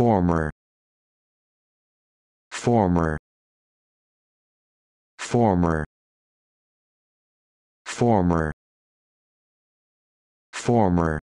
former former former former former